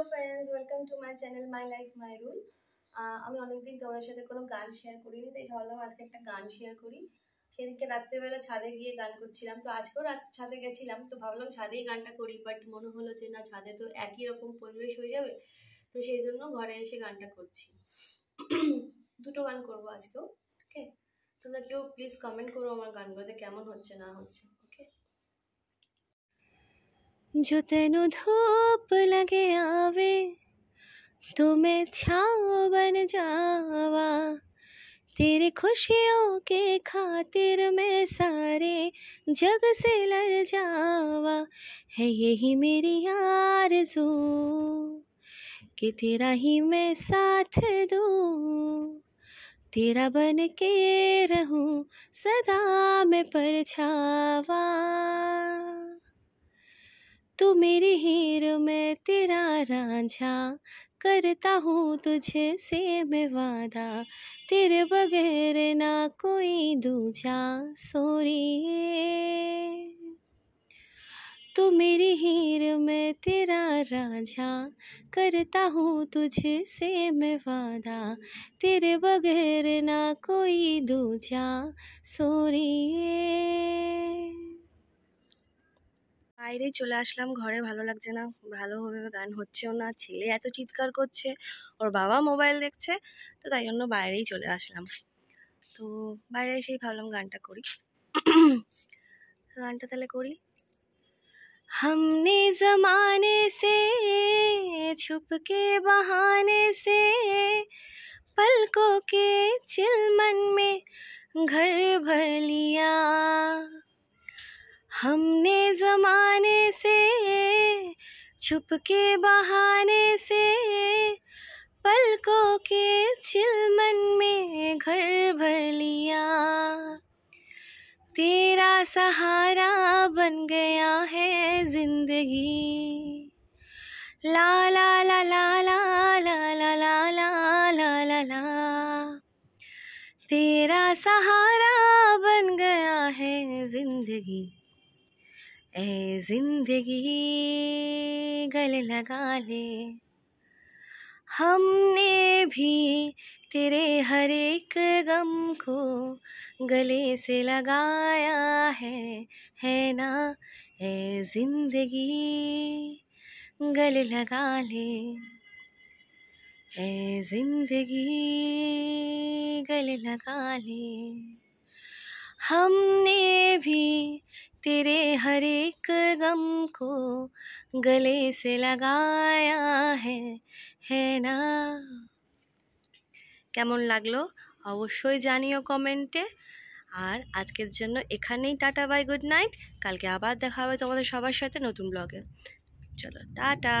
hello friends welcome to my channel my life my rule আমি অনেকদিন তোমাদের সাথে কোনো গান শেয়ার করিনি তাই ভাবলাম আজকে একটা গান শেয়ার করি সেদিনকে রাত্রেবেলা ছাদে গিয়ে গান করছিলাম তো আজকেও রাত ছাদে গেছিলাম তো ভাবলাম ছাদেই গানটা করি বাট মনে হলো যে না ছাদে তো একই রকম পরিবেশ হয়ে যাবে তো সেই জন্য ঘরে এসে গানটা করছি দুটো গান করবো আজকেও ওকে তোমরা কেউ প্লিজ কমেন্ট করো আমার গানগুলোতে কেমন হচ্ছে না হচ্ছে जो तेनु धूप लगे आवे तो मैं छाओ बन जावा तेरे खुशियों के खातिर मैं सारे जग से लड़ जावा है यही मेरी आरज़ू कि तेरा ही मैं साथ दूँ तेरा बन के रहूँ सदा मैं परछावा तू मेरी हीर मैं तेरा राजा करता हूँ तुझे से मैं वादा तेरे बगैर ना कोई दूजा सोरी तू मेरी हीर मैं तेरा राजा करता हूँ तुझे से मैं वादा तेरे बगैर ना कोई दूजा सोरी বাইরেই চলে আসলাম ঘরে ভালো লাগছে না ভালোভাবে গান হচ্ছেও না ছেলে এত চিৎকার করছে ওর বাবা মোবাইল দেখছে তো তাই জন্য বাইরেই চলে আসলাম তো বাইরে এসেই ভাবলাম গানটা করি গানটা তাহলে করি हमने জমানে সে ছুপকে के সে से पलकों के चिलमन में हमने ज़माने से छुप के बहाने से पलकों के चिलमन में घर भर लिया तेरा सहारा बन गया है जिंदगी ला ला ला ला ला ला ला ला ला ला ला ला तेरा सहारा बन गया है जिंदगी ए जिंदगी गले लगा ले हमने भी तेरे हर एक गम को गले से लगाया है है ना ए जिंदगी गले लगा ले ए जिंदगी गले लगा ले हमने भी तेरे हर एक गम को गले से लगाया है है ना কেমন লাগলো অবশ্যই জানিও কমেন্টে আর আজকের জন্য এখানেই টাটা বাই গুড নাইট কালকে আবার দেখা হবে তোমাদের সবার সাথে নতুন ব্লগে চলো টাটা